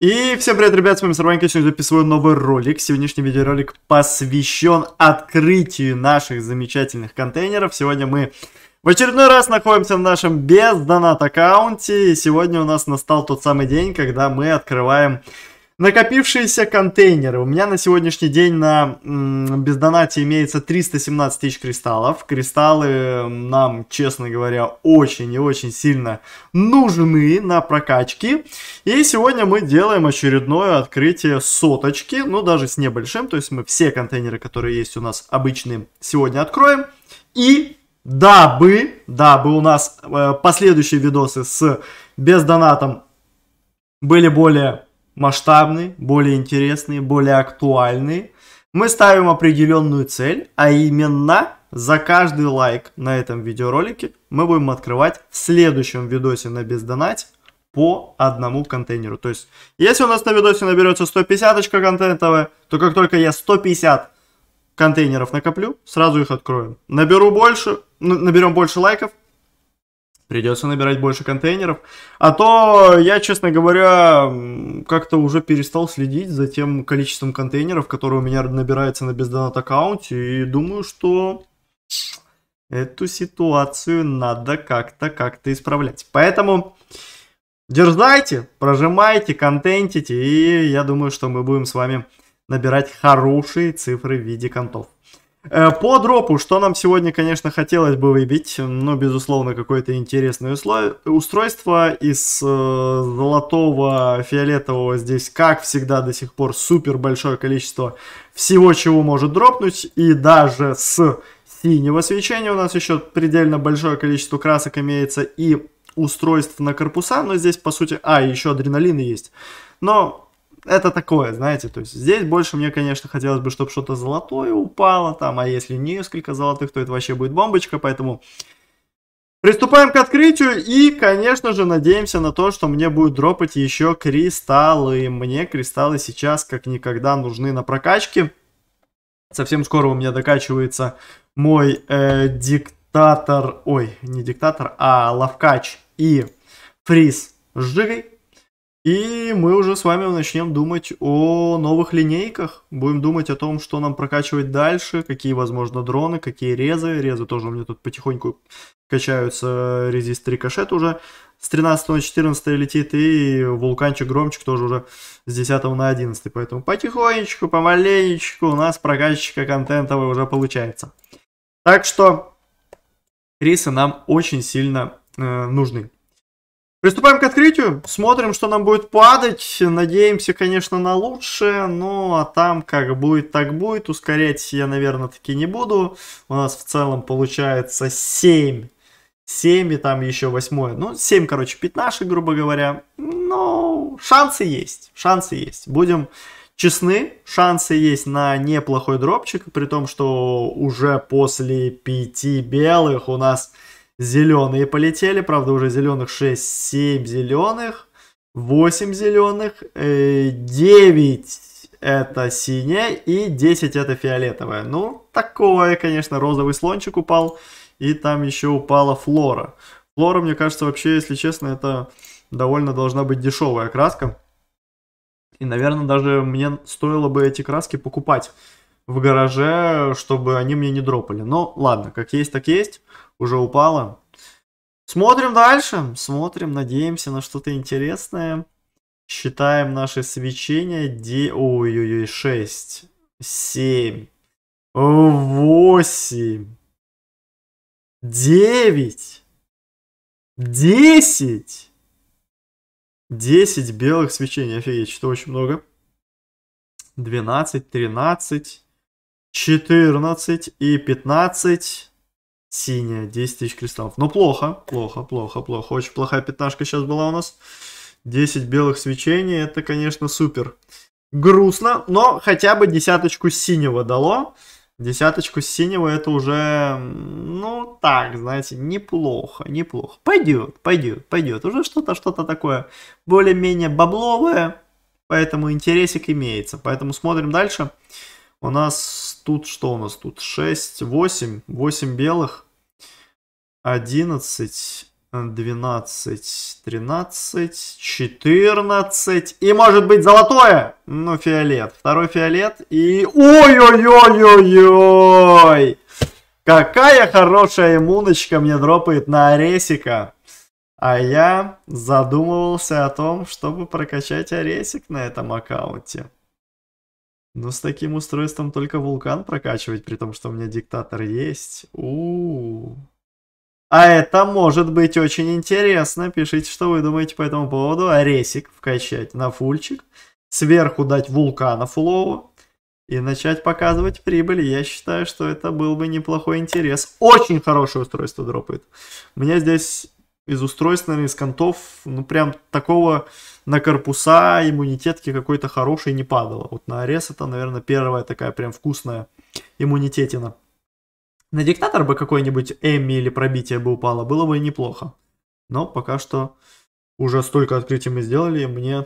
И всем привет, ребят, с вами Сарванька, сегодня записываю новый ролик. Сегодняшний видеоролик посвящен открытию наших замечательных контейнеров. Сегодня мы в очередной раз находимся на нашем без донат аккаунте. И сегодня у нас настал тот самый день, когда мы открываем Накопившиеся контейнеры. У меня на сегодняшний день на бездонате имеется 317 тысяч кристаллов. Кристаллы нам, честно говоря, очень и очень сильно нужны на прокачки. И сегодня мы делаем очередное открытие соточки, ну даже с небольшим. То есть мы все контейнеры, которые есть у нас обычные, сегодня откроем. И дабы, дабы у нас э, последующие видосы с бездонатом были более масштабные, более интересные, более актуальные. Мы ставим определенную цель, а именно за каждый лайк на этом видеоролике мы будем открывать в следующем видосе на бездонате по одному контейнеру. То есть, если у нас на видосе наберется 150 контентовая, то как только я 150 контейнеров накоплю, сразу их откроем. Наберу больше, наберем больше лайков, Придется набирать больше контейнеров. А то я, честно говоря, как-то уже перестал следить за тем количеством контейнеров, которые у меня набираются на бездонат аккаунте. И думаю, что эту ситуацию надо как-то как-то исправлять. Поэтому дерзайте, прожимайте, контентите. И я думаю, что мы будем с вами набирать хорошие цифры в виде контов. Э, по дропу, что нам сегодня, конечно, хотелось бы выбить, но, безусловно, какое-то интересное устройство из э, золотого, фиолетового здесь, как всегда, до сих пор супер большое количество всего, чего может дропнуть, и даже с синего свечения у нас еще предельно большое количество красок имеется и устройств на корпуса, но здесь, по сути, а, еще адреналины есть, но это такое, знаете, то есть здесь больше мне, конечно, хотелось бы, чтобы что-то золотое упало там, а если несколько золотых, то это вообще будет бомбочка, поэтому приступаем к открытию и, конечно же, надеемся на то, что мне будет дропать еще кристаллы. Мне кристаллы сейчас как никогда нужны на прокачке. Совсем скоро у меня докачивается мой э, диктатор, ой, не диктатор, а лавкач и фриз с жигой. И мы уже с вами начнем думать о новых линейках. Будем думать о том, что нам прокачивать дальше, какие, возможно, дроны, какие резы. Резы тоже у меня тут потихоньку качаются, резист рикошет уже с 13 на 14 летит, и вулканчик громчик тоже уже с 10 на 11. Поэтому потихонечку, помаленечку у нас прокачка контентовая уже получается. Так что рисы нам очень сильно э, нужны. Приступаем к открытию, смотрим, что нам будет падать, надеемся, конечно, на лучшее, ну, а там как будет, так будет, ускорять я, наверное, таки не буду, у нас в целом получается 7, 7 и там еще 8, ну, 7, короче, пятнашек, грубо говоря, ну, шансы есть, шансы есть, будем честны, шансы есть на неплохой дропчик, при том, что уже после 5 белых у нас Зеленые полетели, правда уже зеленых 6, 7 зеленых, 8 зеленых, 9 э, это синяя и 10 это фиолетовая. Ну, такое, конечно, розовый слончик упал, и там еще упала флора. Флора, мне кажется, вообще, если честно, это довольно должна быть дешевая краска. И, наверное, даже мне стоило бы эти краски покупать в гараже, чтобы они мне не дропали. Но ладно, как есть, так есть уже упала. Смотрим дальше, смотрим, надеемся на что-то интересное. Считаем наши свечения. Де... Ой-ой-ой, 6, 7, 8, 9, 10. 10 белых свечений, офигеть, что очень много. 12, 13, 14 и 15. Синяя, 10 тысяч кристаллов. Но ну, плохо, плохо, плохо, плохо. Очень плохая пятнашка сейчас была у нас. 10 белых свечений, это, конечно, супер. Грустно, но хотя бы десяточку синего дало. Десяточку синего это уже, ну так, знаете, неплохо, неплохо. Пойдет, пойдет, пойдет. Уже что-то, что-то такое более-менее бабловое, поэтому интересик имеется. Поэтому смотрим дальше. Дальше. У нас тут, что у нас тут? 6, 8, 8 белых, 11, 12, 13, 14 и может быть золотое, ну фиолет, второй фиолет и ой-ой-ой-ой-ой, какая хорошая иммуночка мне дропает на Аресика, а я задумывался о том, чтобы прокачать Аресик на этом аккаунте. Но с таким устройством только вулкан прокачивать, при том, что у меня диктатор есть. У, -у, -у. А это может быть очень интересно. Пишите, что вы думаете по этому поводу. Аресик вкачать на фульчик. Сверху дать вулкана фулову. И начать показывать прибыль. Я считаю, что это был бы неплохой интерес. Очень хорошее устройство дропает. Мне здесь из устройств, наверное, из контов, ну, прям такого на корпуса иммунитетки какой-то хорошей не падало. Вот на Арес это, наверное, первая такая прям вкусная иммунитетина. На диктатор бы какой-нибудь Эмми или пробитие бы упало, было бы неплохо. Но пока что уже столько открытий мы сделали, мне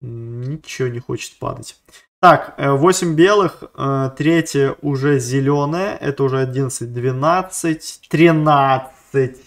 ничего не хочет падать. Так, 8 э, белых, 3 э, уже зеленое, это уже 11, 12, 13.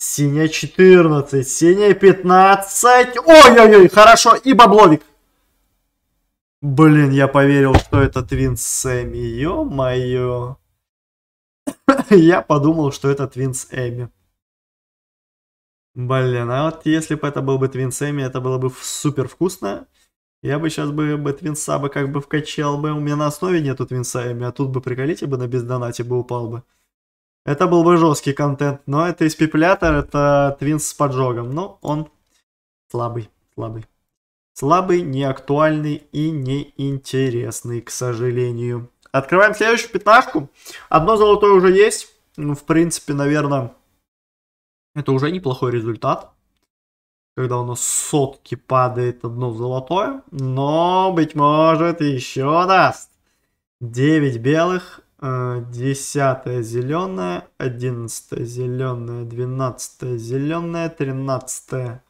Синяя 14, синяя 15. Ой-ой-ой, хорошо, и бабловик. Блин, я поверил, что это Твин Сэмми, ё-моё. я подумал, что это Твинс Эми. Блин, а вот если бы это был бы Твинс Эми, это было бы супер вкусно. Я бы сейчас бы, бы Твинса бы как бы вкачал бы. У меня на основе нету Твинса Эми, а тут бы, приколите бы, на бездонате бы упал бы. Это был бы жесткий контент, но это испеплятор, это твинс с поджогом. Но он слабый, слабый. Слабый, неактуальный и неинтересный, к сожалению. Открываем следующую пятнашку. Одно золотое уже есть. Ну, в принципе, наверное, это уже неплохой результат. Когда у нас сотки падает одно золотое. Но, быть может, еще даст. 9 белых, Э, Десятая зеленая, одиннадцатая зеленая, двенадцатая зеленая, тринадцатая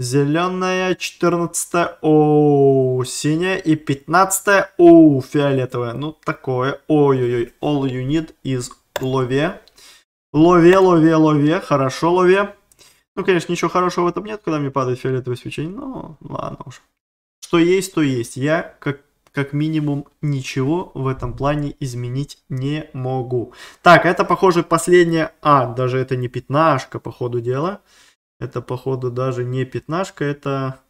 зеленая, четырнадцатая, о, синяя и пятнадцатая, о, фиолетовая. Ну такое, ой-ой-ой, all you need is лове. Лове, лове, лове, хорошо лове. Ну, конечно, ничего хорошего в этом нет, когда мне падает фиолетовое свечение, но ладно уж. Что есть, то есть. Я, как как минимум ничего в этом плане изменить не могу. Так, это, похоже, последняя... А, даже это не пятнашка, по ходу дела. Это, походу, даже не пятнашка, это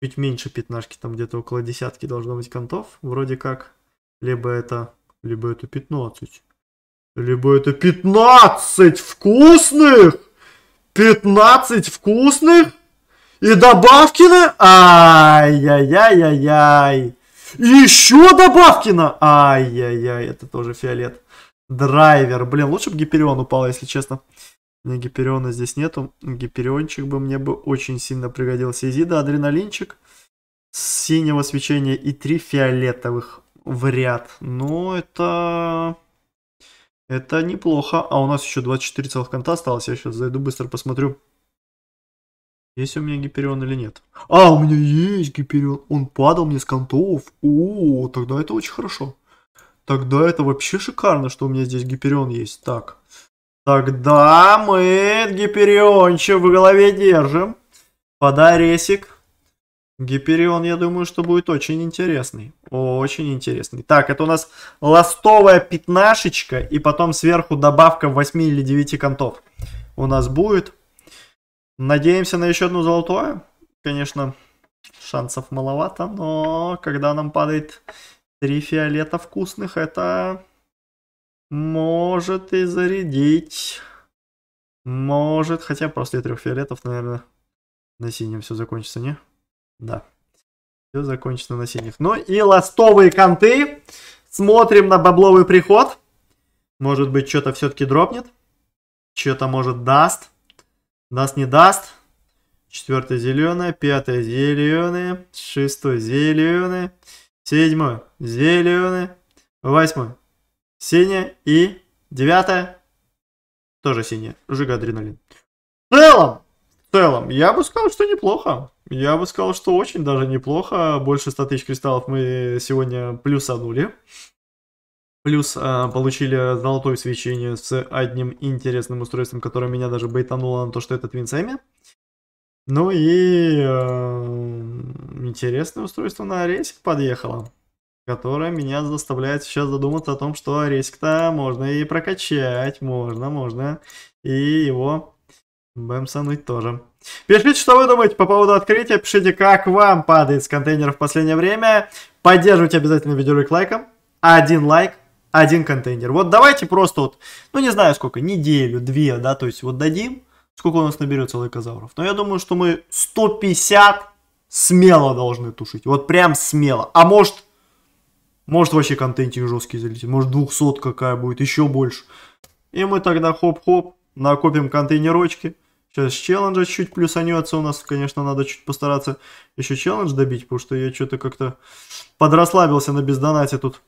чуть меньше пятнашки, там где-то около десятки должно быть контов, вроде как. Либо это... Либо это 15. Либо это 15 вкусных! 15 вкусных! И добавки на... Ай-яй-яй-яй-яй! Еще добавкина! Ай-яй-яй, это тоже фиолет. Драйвер. Блин, лучше бы Гиперион упал, если честно. Мне Гипериона здесь нету. Гипериончик бы мне бы очень сильно пригодился. Изида, адреналинчик. Синего свечения и три фиолетовых в ряд. Но это... Это неплохо. А у нас еще 24 целых конта осталось. Я сейчас зайду быстро посмотрю. Есть у меня Гиперион или нет? А, у меня есть Гиперион. Он падал мне с контов. О, тогда это очень хорошо. Тогда это вообще шикарно, что у меня здесь Гиперион есть. Так. Тогда мы Гиперионча в голове держим. Подай ресик. Гиперион, я думаю, что будет очень интересный. Очень интересный. Так, это у нас ластовая пятнашечка и потом сверху добавка 8 или 9 контов. У нас будет. Надеемся на еще одну золотую. Конечно, шансов маловато, но когда нам падает три фиолета вкусных, это может и зарядить. Может, хотя после трех фиолетов, наверное, на синем все закончится, не? Да. Все закончится на синих. Ну и ластовые конты. Смотрим на бабловый приход. Может быть, что-то все-таки дропнет. Что-то, может, даст. Нас не даст. Четвертое зеленое, пятое зеленое, шестое зеленое, седьмое зеленое, восьмое синее и девятое тоже синее. Жига адреналин. В целом, в целом, я бы сказал, что неплохо. Я бы сказал, что очень даже неплохо. Больше 100 тысяч кристаллов мы сегодня плюсанули. Плюс э, получили золотое свечение с одним интересным устройством, которое меня даже бейтануло на то, что это твинцами, Ну и э, интересное устройство на рейсик подъехало, которое меня заставляет сейчас задуматься о том, что рейсик-то можно и прокачать, можно, можно, и его бэмсануть тоже. Пишите, что вы думаете по поводу открытия, пишите, как вам падает с контейнера в последнее время. Поддерживайте обязательно видеоролик лайком. Один лайк один контейнер. Вот давайте просто вот, ну не знаю сколько, неделю, две, да, то есть вот дадим, сколько у нас наберется лайкозавров. Но я думаю, что мы 150 смело должны тушить, вот прям смело. А может, может вообще контентик жесткий залетит, может 200 какая будет, еще больше. И мы тогда хоп-хоп, накопим контейнерочки. Сейчас челленджа чуть плюсанется у нас, конечно, надо чуть постараться еще челлендж добить, потому что я что-то как-то подрасслабился на бездонате тут.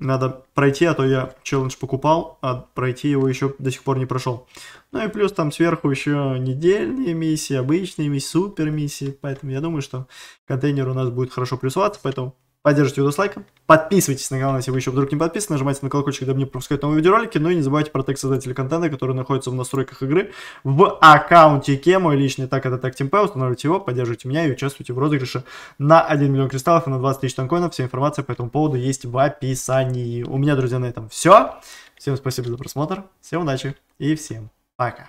Надо пройти, а то я челлендж покупал, а пройти его еще до сих пор не прошел. Ну и плюс там сверху еще недельные миссии, обычные миссии, супер миссии. Поэтому я думаю, что контейнер у нас будет хорошо плюсоваться, поэтому Поддержите видос лайком. Подписывайтесь на канал, если вы еще вдруг не подписаны. Нажимайте на колокольчик, чтобы не пропускать новые видеоролики. Ну и не забывайте про текст создателя контента, который находится в настройках игры. В аккаунте Ке, мой личный так это так темпе. Устанавливайте его, поддерживайте меня и участвуйте в розыгрыше на 1 миллион кристаллов и на 20 тысяч танкоинов. Вся информация по этому поводу есть в описании. У меня, друзья, на этом все. Всем спасибо за просмотр. Всем удачи и всем пока.